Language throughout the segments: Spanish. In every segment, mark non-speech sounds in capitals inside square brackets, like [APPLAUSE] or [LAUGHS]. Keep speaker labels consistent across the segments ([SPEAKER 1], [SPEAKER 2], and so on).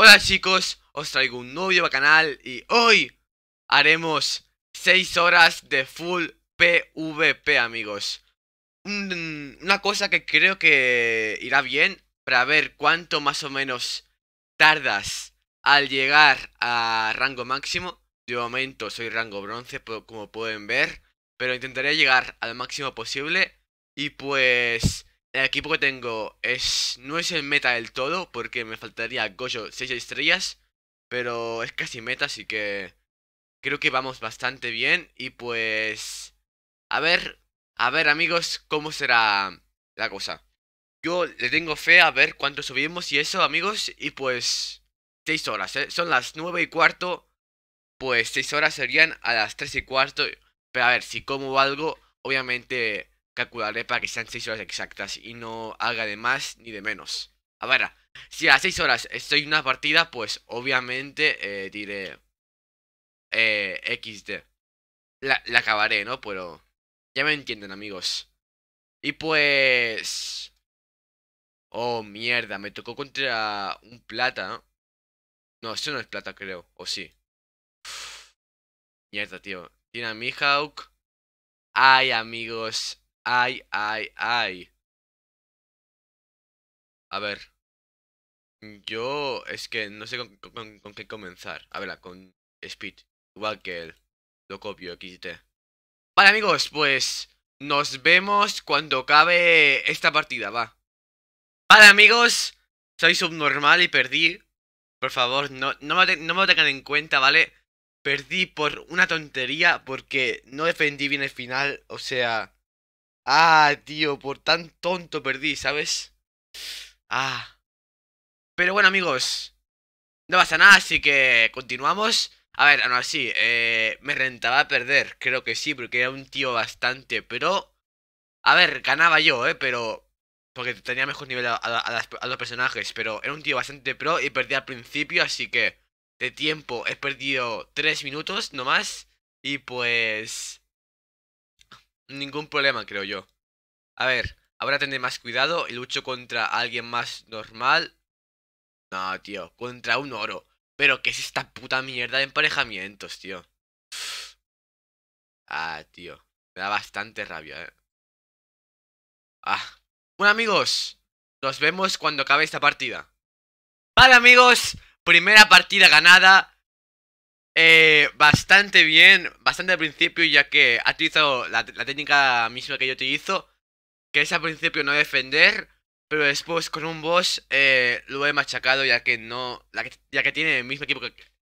[SPEAKER 1] Hola chicos, os traigo un nuevo video canal y hoy haremos 6 horas de full PvP amigos Una cosa que creo que irá bien para ver cuánto más o menos tardas al llegar a rango máximo De momento soy rango bronce como pueden ver Pero intentaré llegar al máximo posible y pues el equipo que tengo es no es el meta del todo, porque me faltaría goyo 6 estrellas, pero es casi meta, así que creo que vamos bastante bien. Y pues, a ver, a ver amigos, cómo será la cosa. Yo le tengo fe a ver cuánto subimos y eso, amigos, y pues 6 horas, ¿eh? son las 9 y cuarto, pues 6 horas serían a las 3 y cuarto. Pero a ver, si como algo, obviamente calcularé para que sean 6 horas exactas y no haga de más ni de menos. A ver, si a 6 horas estoy en una partida, pues obviamente eh, diré eh, XD. La, la acabaré, ¿no? Pero ya me entienden, amigos. Y pues... Oh, mierda, me tocó contra un plata, ¿no? esto no es plata, creo. O sí. Mierda, tío.
[SPEAKER 2] Tiene a Mihawk. Ay, amigos. Ay, ay, ay. A ver. Yo es que no sé con, qué comenzar. A ver, con Speed. Igual que él. Lo
[SPEAKER 1] copio, XT. Vale, amigos, pues nos vemos cuando acabe esta partida, va. Vale, amigos, soy subnormal y perdí. Por favor, no, no, me, no me lo tengan en cuenta, ¿vale? Perdí por una tontería porque no defendí bien el final, o sea... Ah, tío, por tan tonto perdí, ¿sabes? Ah. Pero bueno, amigos. No pasa nada, así que continuamos. A ver, aún no, así, eh, me rentaba perder, creo que sí, porque era un tío bastante, pero... A ver, ganaba yo, ¿eh? Pero... Porque tenía mejor nivel a, los personajes, pero era un tío bastante pro y perdí al principio, así que... De tiempo he perdido 3 minutos nomás. Y pues ningún problema, creo yo. A ver, ahora tendré más cuidado y lucho contra alguien más normal. No, tío, contra un oro. Pero ¿qué es esta puta mierda de emparejamientos, tío? [SIGHS]
[SPEAKER 2] Ah, tío. Me da bastante rabia, eh. Ah. Bueno, amigos. Nos vemos cuando acabe esta partida. Vale, amigos.
[SPEAKER 1] Primera partida ganada. Eh, bastante bien, bastante al principio, ya que ha utilizado la, técnica misma que yo utilizo, que es al principio no defender, pero después con un boss eh, lo he machacado, ya que no, ya que tiene el mismo equipo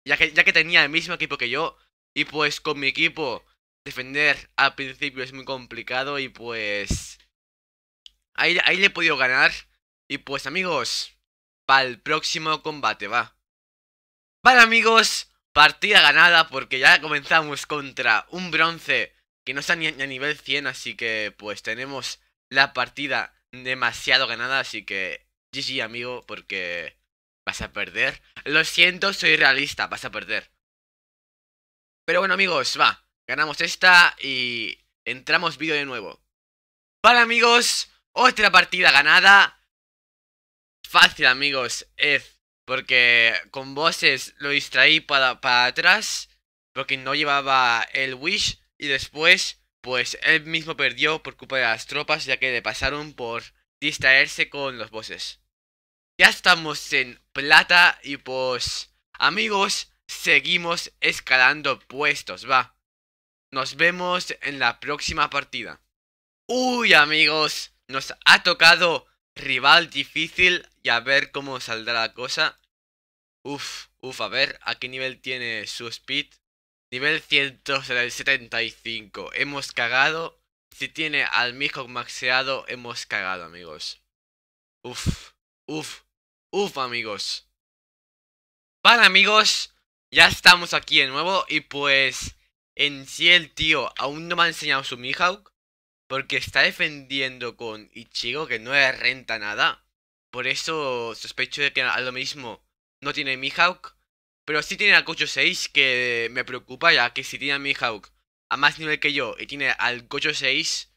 [SPEAKER 1] ya que, ya que tenía el mismo equipo que yo, y pues con mi equipo defender al principio es muy complicado y pues ahí, ahí le he podido ganar y pues amigos, para el próximo combate va. Vale amigos, Partida ganada porque ya comenzamos contra un bronce que no está ni a nivel 100, así que pues tenemos la partida demasiado ganada, así que GG amigo, porque vas a perder. Lo siento, soy realista, vas a perder. Pero bueno amigos, va, ganamos esta y entramos vídeo de nuevo. Vale amigos, otra partida ganada. Fácil amigos, es porque con voces lo distraí para, atrás. Porque no llevaba el Wish. Y después, pues él mismo perdió por culpa de las tropas. Ya que le pasaron por distraerse con los voces. Ya estamos en plata. Y pues, amigos, seguimos escalando puestos, va. Nos vemos en la próxima partida. Uy amigos, nos ha tocado rival difícil y a ver cómo saldrá la cosa. Uf, uf, a ver, ¿a qué nivel tiene su speed? Nivel 175. Hemos cagado. Si tiene al Mihawk maxeado, hemos cagado, amigos. Uf, uf, uf, amigos. Vale, amigos. Ya estamos aquí de nuevo. Y pues, en sí el tío aún no me ha enseñado su Mihawk. Porque está defendiendo con Ichigo, que no le renta nada. Por eso sospecho de que a lo mismo no tiene Mihawk. Pero sí tiene al Cocho 6 que me preocupa ya que si tiene a Mihawk a más nivel que yo y tiene al Cocho 6,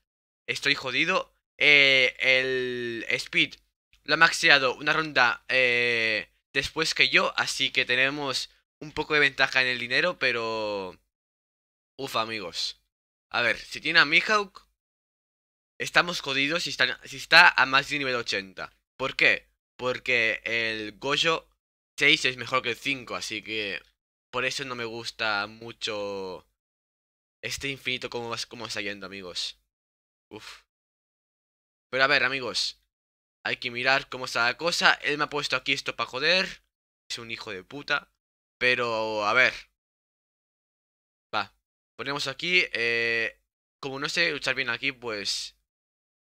[SPEAKER 1] estoy jodido. Eh, el Speed lo ha maxeado una ronda eh, después que yo, así que tenemos un poco de ventaja en el dinero, pero... Uf, amigos. A ver, si tiene a Mihawk, estamos jodidos si está, si está a más de nivel 80. ¿Por qué? Porque el Gojo 6 es mejor que el 5, así que por eso no me gusta mucho este infinito como, como saliendo, amigos. Uf. Pero a ver, amigos, hay que mirar cómo está la cosa. Él me ha puesto aquí esto para joder. Es un hijo de puta. Pero, a ver. Va. Ponemos aquí. Eh, como no sé luchar bien aquí, pues...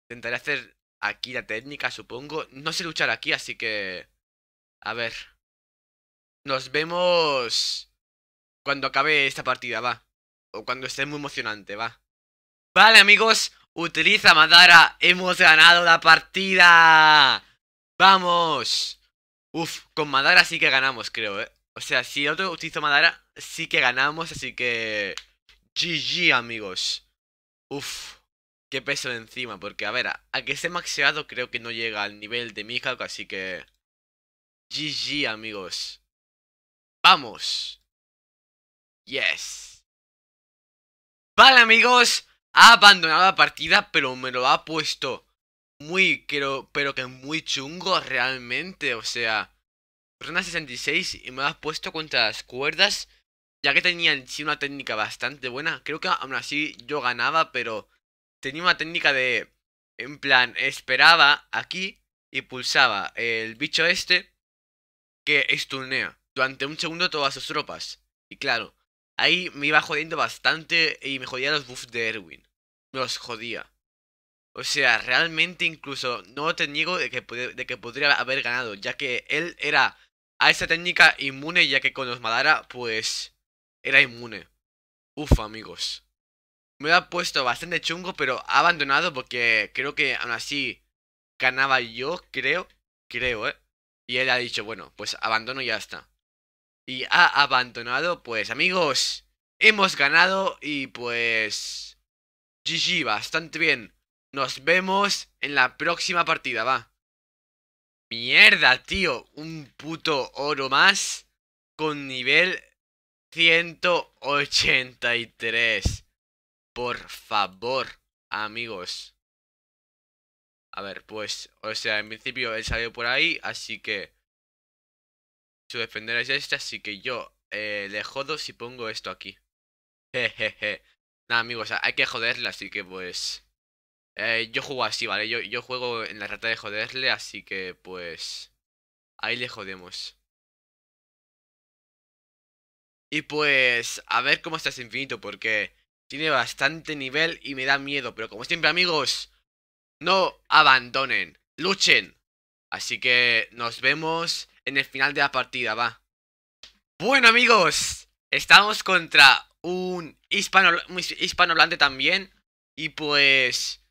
[SPEAKER 1] Intentaré hacer aquí la técnica, supongo. No sé luchar aquí, así que... A ver. Nos vemos cuando acabe esta partida, va. O cuando esté muy emocionante, va. Vale, amigos. Utiliza Madara. Hemos ganado la partida. ¡Vamos! Uf, con Madara sí que ganamos, creo, ¿eh? O sea, si otro utilizo Madara, sí que ganamos, así que... GG, amigos. Uf, qué peso de encima, porque a ver, a, que esté maxeado
[SPEAKER 2] creo que no llega al nivel de Mihawk, así que... GG, amigos. Vamos. Yes. Vale, amigos. Ha abandonado la partida, pero me lo ha puesto muy,
[SPEAKER 1] creo, pero que muy chungo realmente. O sea, ronda 66 y me lo ha puesto contra las cuerdas. Ya que tenía sí una técnica bastante buena. Creo que aún así yo ganaba, pero tenía una técnica de... En plan, esperaba aquí y pulsaba el bicho este que estunea durante un segundo todas sus tropas. Y claro, ahí me iba jodiendo bastante y me jodía los buffs de Erwin. Me los jodía. O sea, realmente incluso no te niego de que, de que podría haber ganado, ya que él era a esa técnica inmune, ya que con los Madara, pues, era inmune. Uf, amigos. Me ha puesto bastante chungo, pero ha abandonado porque creo que aún así ganaba yo, creo, creo, ¿eh? Y él ha dicho, bueno, pues abandono y ya está y ha abandonado, pues amigos, hemos ganado y pues... GG, bastante bien. Nos vemos en la próxima partida, va. Mierda, tío. Un puto oro más con nivel 183. Por favor, amigos. A ver, pues, o sea, en principio él salió por ahí, así que... Su defender es este, así que yo eh, le jodo si pongo esto aquí. Jejeje. Nada, amigos, hay que joderle, así que pues... Eh, yo juego así, ¿vale? Yo, yo juego en la rata de joderle, así que pues... Ahí le jodemos. Y pues, a ver cómo estás infinito, porque tiene bastante nivel y me da miedo. Pero como siempre, amigos, no abandonen, luchen. Así que nos vemos en el final de la partida, va. Bueno, amigos, estamos contra un, hispano, hispanohablante también. Y pues,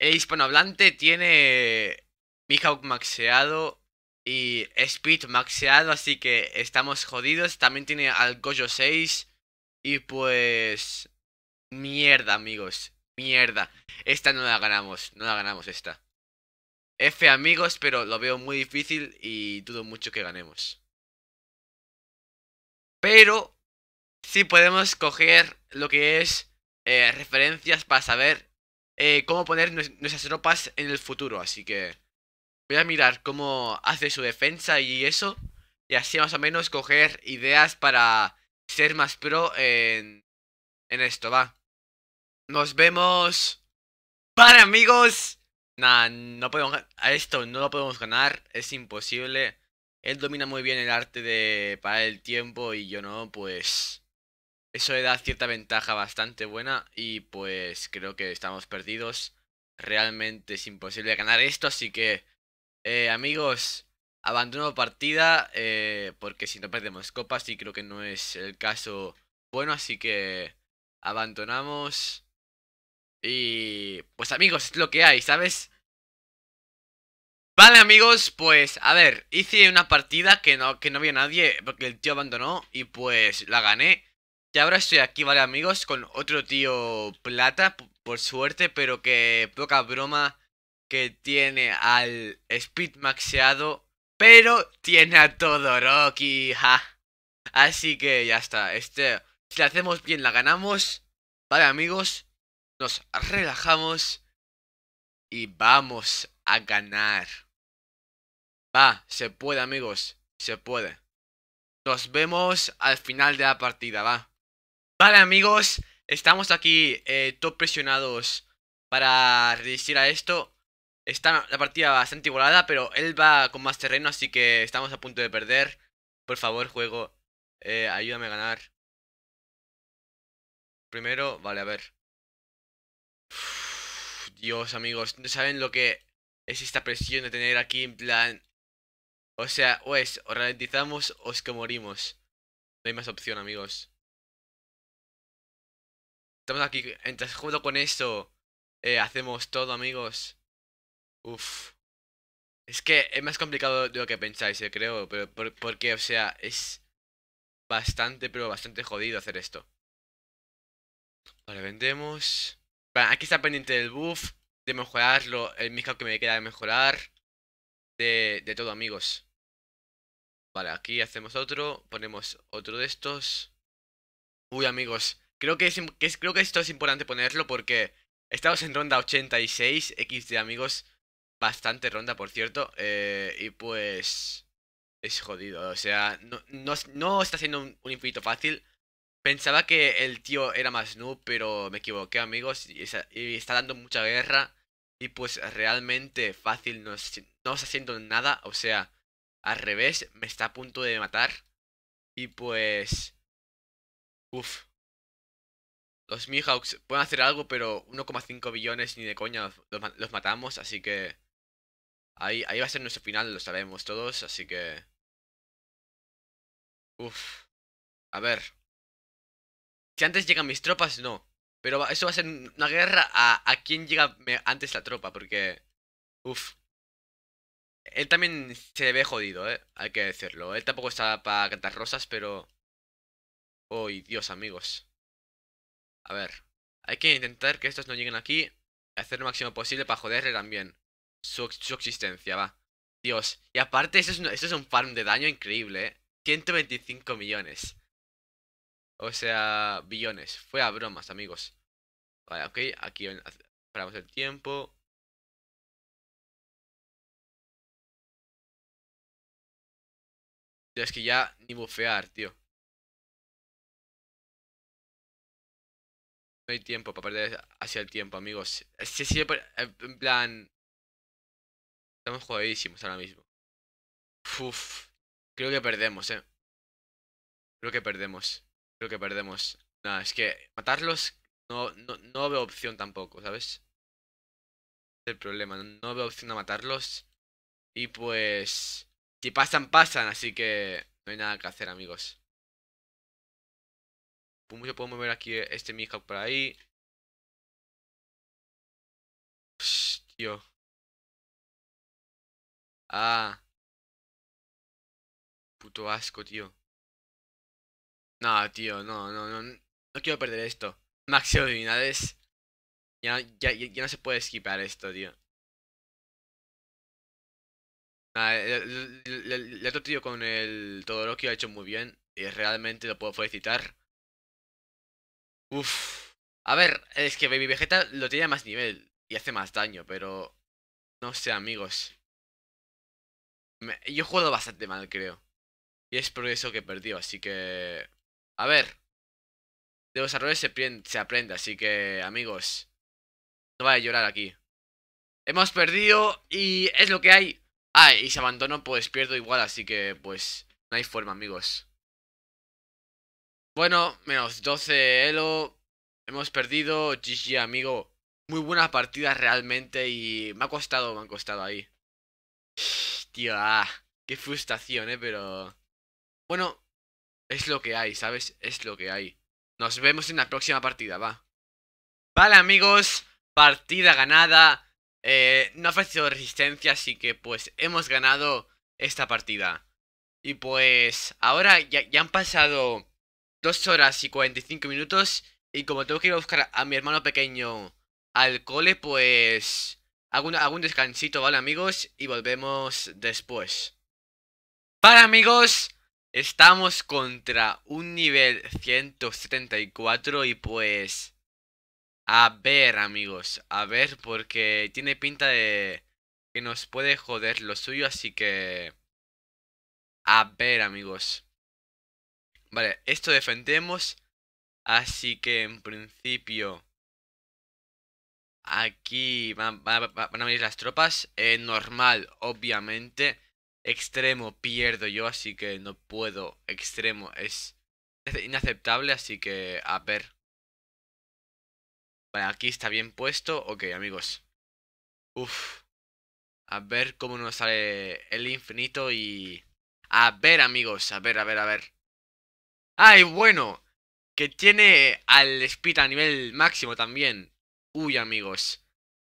[SPEAKER 1] el hispanohablante tiene Mihawk maxeado y Speed maxeado, así que estamos jodidos. También tiene al Gojo 6. Y pues, mierda, amigos, mierda. Esta no la ganamos, no la ganamos esta. F amigos, pero lo veo muy difícil y dudo mucho que ganemos. Pero sí podemos coger lo que es eh, referencias para saber eh, cómo poner nuestras ropas en el futuro. Así que voy a mirar cómo hace su defensa y eso. Y así más o menos coger ideas para ser más pro en, en esto, va. Nos vemos. Para amigos. Nah, no podemos, a esto no lo podemos ganar, es imposible. Él domina muy bien el arte de parar el tiempo y yo no, pues... Eso le da cierta ventaja bastante buena y pues creo que estamos perdidos. Realmente es imposible ganar esto, así que... Eh, amigos, abandono partida eh, porque si no perdemos copas y creo que no es el caso bueno, así que abandonamos y pues amigos, es lo que hay, ¿sabes? Vale amigos, pues a ver, hice una partida que no, que no había nadie porque el tío abandonó y pues la gané. Y ahora estoy aquí, vale amigos, con otro tío plata, por suerte, pero que poca broma que tiene al speed maxeado, pero tiene a todo Rocky... ja. Así que ya está, este, si la hacemos bien la ganamos, vale amigos nos relajamos y vamos a ganar. Va, se puede amigos, se puede. Nos vemos al final de la partida, va. Vale amigos, estamos aquí eh, top presionados para resistir a esto. Está la partida bastante igualada, pero él va con más terreno, así que estamos a punto de perder. Por favor,
[SPEAKER 2] juego, eh, ayúdame a ganar. Primero, vale, a ver. [SIGHS] Dios, amigos, no saben lo que es
[SPEAKER 1] esta presión de tener aquí en plan... O sea, o es, o ralentizamos o es que
[SPEAKER 2] morimos. No hay más opción, amigos. Estamos aquí, mientras junto con esto, eh, hacemos todo, amigos. Uf.
[SPEAKER 1] Es que es más complicado de lo que pensáis, eh, creo, pero porque, o sea, es bastante, pero bastante jodido hacer esto. Vale, vendemos. Bueno, aquí está pendiente del buff, de mejorarlo, el mismo que me queda de mejorar, de, todo, amigos. Vale, aquí hacemos otro, ponemos otro de estos. Uy, amigos, creo que, creo que esto es importante ponerlo porque estamos en ronda 86 x de amigos. Bastante ronda, por cierto. Eh, y pues es jodido, o sea, no, está siendo un infinito fácil. Pensaba que el tío era más noob, pero me equivoqué, amigos. Y, está dando mucha guerra. Y pues realmente fácil no, no está haciendo nada. O sea, al revés, me está a punto de matar. Y pues... Uf. Los Mihawks pueden hacer algo, pero 1,5 billones ni de coña los, matamos. Así que...
[SPEAKER 2] Ahí, ahí va a ser nuestro final, lo sabemos todos. Así que... Uf. A ver, si antes llegan mis tropas, no.
[SPEAKER 1] Pero eso va a ser una guerra a, a quién llega antes la tropa, porque... Uf. Él también se ve jodido, ¿eh? Hay que decirlo. Él tampoco está para cantar rosas, pero... Uy, Dios, amigos. A ver. Hay que intentar que estos no lleguen aquí. Hacer lo máximo posible para joderle también. Su, existencia, va. Dios. Y aparte, eso es, eso es un farm de daño increíble, ¿eh? 125 millones. O sea, billones. Fue a bromas, amigos.
[SPEAKER 2] Vale, ok. Aquí paramos el tiempo. es que ya ni bufear, tío. No hay tiempo para perder hacia el tiempo, amigos. Sí, en plan...
[SPEAKER 1] Estamos jugadísimos ahora mismo. Uf, creo que perdemos, eh. Creo que perdemos. Creo que perdemos. Nada, es que matarlos no, no, veo opción tampoco, ¿sabes? Es el problema, no veo opción a matarlos. Y pues... Si pasan, pasan, así que no hay nada que hacer,
[SPEAKER 2] amigos. Yo pues puedo mover aquí este Mihawk por ahí. Hostia. tío. Ah. Puto asco, tío. No, tío, no, no, no. No quiero perder esto. Maxio divinades, Ya, ya, no se puede esquipar esto, tío.
[SPEAKER 1] Nah, el, otro tío con el Todoroki ha hecho muy bien. Y realmente lo puedo felicitar. Uf. A ver, es que Baby Vegeta lo tiene a más nivel. Y hace más daño, pero... No sé, amigos. Yo he jugado bastante mal, creo. Y es por eso que perdió, así que... A ver. De los errores se, aprende, así que, amigos. No vaya a llorar aquí. Hemos perdido y es lo que hay. Ah, y se abandono, pues pierdo igual, así que, pues, no hay forma, amigos. Bueno, menos 12 Elo. Hemos perdido. GG, amigo. Muy buena partida realmente y me ha costado, me ha costado ahí. [SIGHS] Tío, ah, qué frustración, eh, pero... Bueno, es lo que hay, ¿sabes? Es lo que hay. Nos vemos en la próxima partida, va. Vale, amigos. Partida ganada. Eh, no ha ofrecido resistencia, así que pues hemos ganado esta partida. Y pues ahora ya, han pasado 2 horas y 45 minutos. Y como tengo que ir a buscar a mi hermano pequeño al cole, pues hago un, descansito, ¿vale amigos? Y volvemos después. Para amigos, Estamos contra un nivel 174 y pues... A ver amigos, a ver porque tiene pinta de que nos puede joder lo suyo, así que... A ver amigos. Vale, esto defendemos, así que en principio... Aquí van, van, a venir las tropas, eh, normal obviamente extremo pierdo yo, así que no puedo. Extremo es inaceptable, así que a ver. Vale, aquí está bien puesto. Ok, amigos. Uf. A ver cómo nos sale el infinito y... A ver, amigos. A ver, a ver, a ver. ¡Ay, bueno! Que tiene al speed a nivel máximo también. Uy, amigos.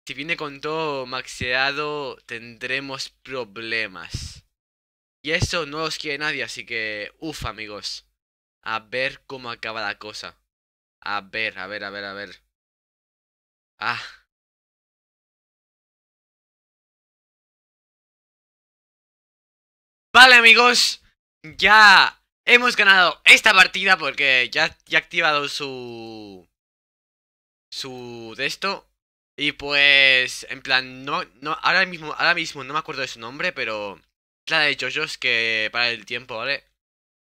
[SPEAKER 1] Si viene con todo maxeado, tendremos problemas. Y eso no los quiere nadie, así que... Uf,
[SPEAKER 2] amigos. A ver cómo acaba la cosa. A ver, a ver, a ver, a ver. Ah. Vale, amigos. Ya hemos ganado esta partida porque ya, ya ha activado su...
[SPEAKER 1] Su... de esto. Y pues, en plan, no, no, ahora mismo, ahora mismo no me acuerdo de su nombre, pero es la de JoJo's que para el tiempo, ¿vale?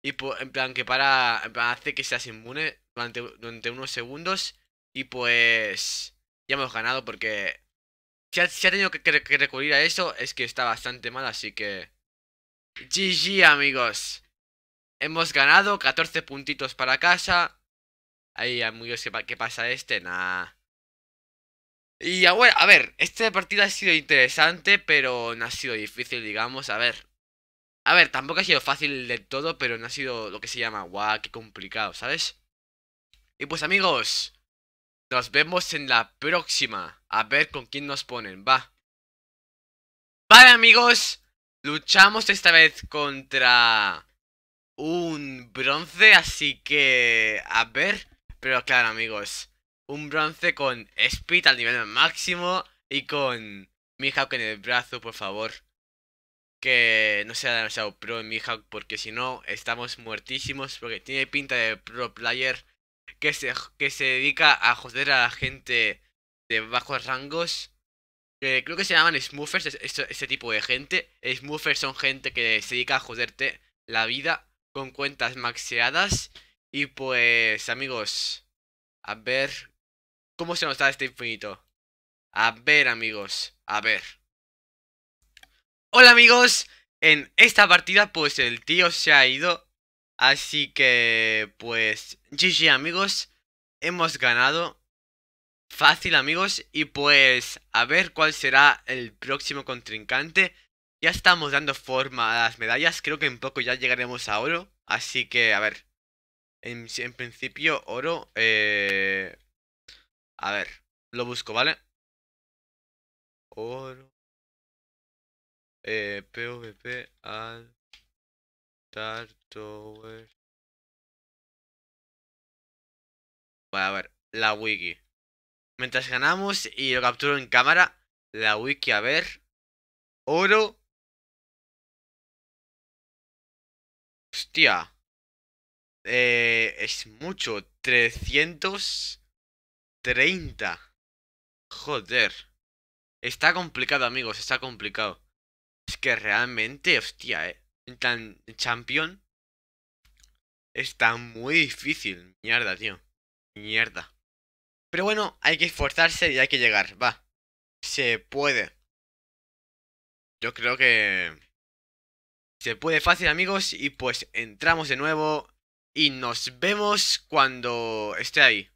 [SPEAKER 1] Y pues, en plan, que para, hace que seas inmune durante, unos segundos. Y pues, ya hemos ganado porque si ha, tenido que, recurrir a eso, es que está bastante mal, así que... GG, amigos. Hemos ganado 14 puntitos para casa. Ahí, amigos, ¿qué, qué pasa este? Nah. Y a ver, este partida ha sido interesante, pero no ha sido difícil, digamos. A ver, a ver, tampoco ha sido fácil del todo, pero no ha sido lo que se llama, guau, qué complicado, ¿sabes? Y pues amigos, nos vemos en la próxima. A ver con quién nos ponen, va. Vale amigos, luchamos esta vez contra un bronce, así que... A ver, pero claro amigos un bronce con speed al nivel máximo y con Mihawk en el brazo, por favor. Que no sea demasiado pro en Mihawk porque si no estamos muertísimos porque tiene pinta de pro player que se, que se dedica a joder a la gente de bajos rangos. Que eh, creo que se llaman smoothers. este, tipo de gente. Smoothers son gente que se dedica a joderte la vida con cuentas maxeadas. Y pues amigos, a ver ¿Cómo se nos da este infinito? A ver, amigos. A ver. Hola, amigos. En esta partida, pues, el tío se ha ido. Así que, pues, GG, amigos. Hemos ganado. Fácil, amigos. Y, pues, a ver cuál será el próximo contrincante. Ya estamos dando forma a las medallas. Creo que en poco ya llegaremos a oro. Así
[SPEAKER 2] que, a ver. En, principio, oro... Eh... A ver, lo busco, ¿vale? Oro. Eh, PvP al Tower. Voy a ver, la wiki. Mientras ganamos y lo capturo en cámara, la wiki, a ver. Oro. Hostia. Eh, es mucho. 300.
[SPEAKER 1] 30. Joder. Está complicado, amigos, está complicado. Es que realmente, hostia, eh. Tan champion. Está muy difícil. Mierda, tío. Mierda. Pero bueno, hay que esforzarse y hay que llegar. Va. Se puede. Yo creo que... Se puede fácil, amigos. Y pues entramos de nuevo. Y nos vemos cuando esté ahí.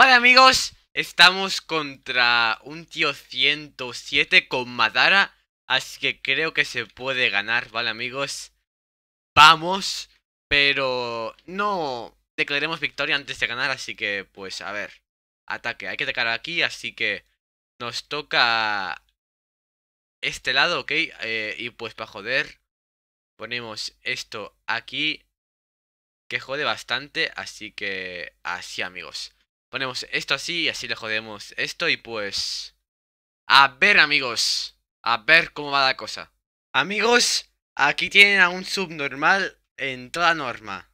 [SPEAKER 1] Vale amigos, estamos contra un tío 107 con Madara, así que creo que se puede ganar, vale amigos. Vamos, pero no declaremos victoria antes de ganar, así que pues a ver, ataque, hay que atacar aquí, así que nos toca este lado, ok, eh, y pues para joder, ponemos esto aquí, que jode bastante, así que así amigos. Ponemos esto así y así le jodemos esto y pues... A ver amigos, a ver cómo va la cosa. Amigos, aquí tienen a un subnormal en toda norma.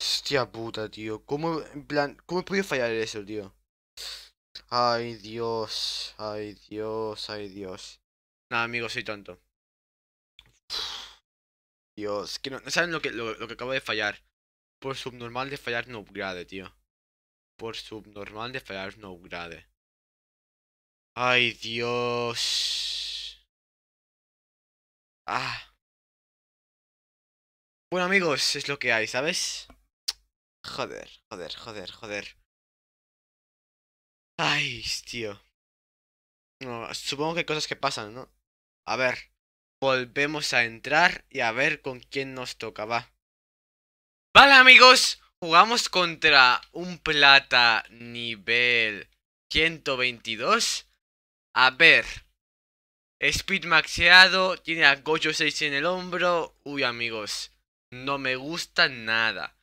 [SPEAKER 1] Hostia puta, tío. ¿Cómo, en plan, cómo he podido fallar eso, tío? Ay, Dios. Ay, Dios. Ay, Dios. Nada, amigos, soy tonto. Dios, que no, saben lo que, que acabo de fallar. Por subnormal de fallar no upgrade, tío por subnormal de
[SPEAKER 2] no grade Ay, Dios. Ah. Bueno, amigos, es lo que hay, ¿sabes? Joder, joder, joder, joder. Ay, tío. supongo que hay cosas que pasan, ¿no?
[SPEAKER 1] A ver. Volvemos a entrar y a ver con quién nos toca, va. Vale, amigos. Jugamos contra un plata nivel 122. A ver. Speed maxeado. Tiene a Gojo 6 en el hombro. Uy, amigos. No me gusta nada.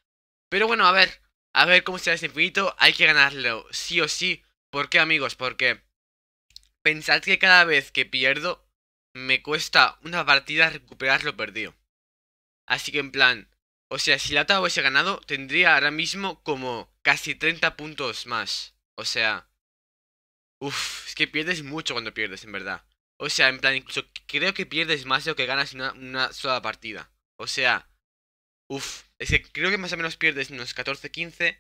[SPEAKER 1] Pero bueno, a ver. A ver cómo se hace este infinito. Hay que ganarlo. Sí o sí. ¿Por qué, amigos? Porque... Pensad que cada vez que pierdo... Me cuesta una partida recuperar lo perdido. Así que en plan... O sea, si tava hubiese ganado, tendría ahora mismo como casi 30 puntos más. O sea... Uf, es que pierdes mucho cuando pierdes, en verdad. O sea, en plan, incluso creo que pierdes más de lo que ganas en una, sola partida. O sea... Uf, es que creo que más o menos pierdes unos 14-15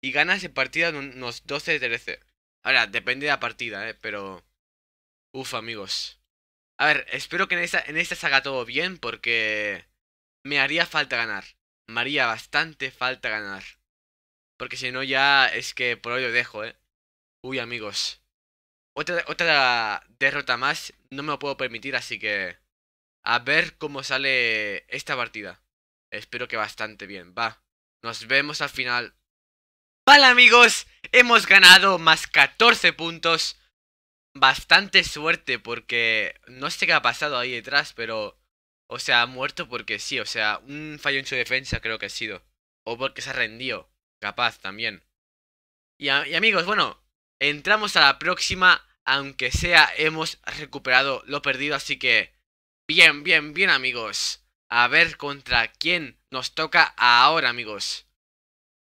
[SPEAKER 1] y ganas en partida unos 12-13. Ahora, depende de la partida, ¿eh? Pero... Uf, amigos. A ver, espero que en esta, en esta salga todo bien porque... Me haría falta ganar. María bastante falta ganar. Porque si no ya es que por hoy lo dejo, ¿eh? Uy, amigos. Otra, otra derrota más no me lo puedo permitir, así que... A ver cómo sale esta partida. Espero que bastante bien. Va. Nos vemos al final. Vale, amigos. Hemos ganado más 14 puntos. Bastante suerte porque... No sé qué ha pasado ahí detrás, pero... O sea, ha muerto porque sí, o sea, un fallo en su defensa creo que ha sido. O porque se ha rendido, capaz también. Y, amigos, bueno, entramos a la próxima, aunque sea hemos recuperado lo perdido, así que... Bien, bien, bien amigos. A ver contra quién nos toca ahora amigos.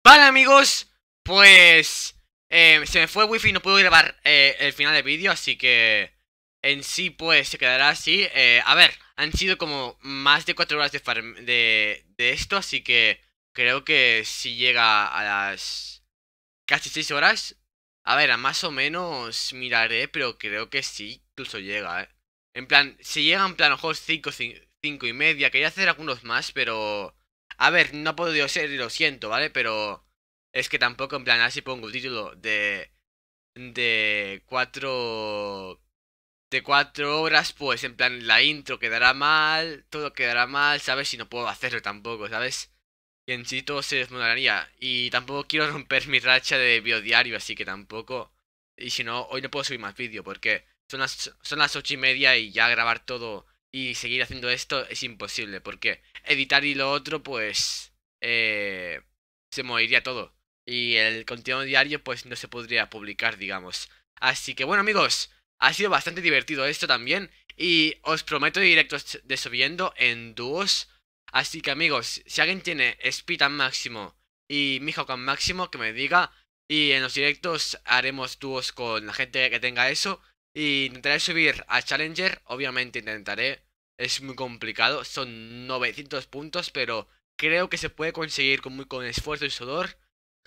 [SPEAKER 1] Vale amigos, pues... Eh, se me fue wifi y no puedo grabar eh, el final del vídeo, así que en sí, pues se quedará así. Eh, a ver, han sido como más de cuatro horas de, de, esto, así que creo que si llega a las casi seis horas. A ver, a más o menos miraré, pero creo que sí, incluso llega, ¿eh? En plan, si llega en plan, ojos 5, 5 y media, quería hacer algunos más, pero... A ver, no ha podido ser y lo siento, ¿vale? Pero es que tampoco en plan, así pongo el título de... De cuatro de cuatro horas, pues en plan la intro quedará mal, todo quedará mal, ¿sabes? Y no puedo hacerlo tampoco, ¿sabes? Y en sí todo se desmoronaría. Y tampoco quiero [LAUGHS] romper mi racha de biodiario, así que tampoco. Y si no, hoy no puedo subir más vídeo porque son las, son las ocho y media y ya grabar todo y seguir haciendo esto es imposible porque editar y lo otro, pues. Eh, se moriría todo. Y el contenido diario, pues no se podría publicar, digamos. Así que bueno, amigos. Ha sido bastante divertido esto también. Y os prometo directos de subiendo en dúos. Así que amigos, si alguien tiene Speed al máximo y Mihawk al máximo, que me diga. Y en los directos haremos dúos con la gente que tenga eso. Y intentaré subir a Challenger. Obviamente intentaré. Es muy complicado. Son 900 puntos, pero creo que se puede conseguir con, muy, con esfuerzo y sudor.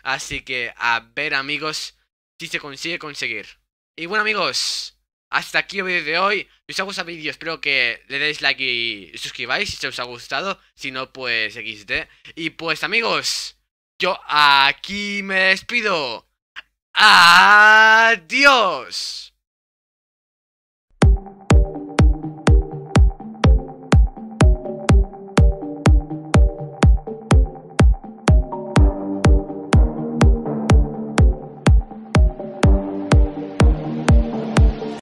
[SPEAKER 1] Así que a ver amigos si se consigue conseguir. Y bueno amigos. Hasta aquí el vídeo de hoy. Si os ha gustado el vídeo, espero que le deis like y suscribáis si os ha gustado. Si no, pues XD. Y pues amigos, yo aquí me despido.
[SPEAKER 2] Adiós.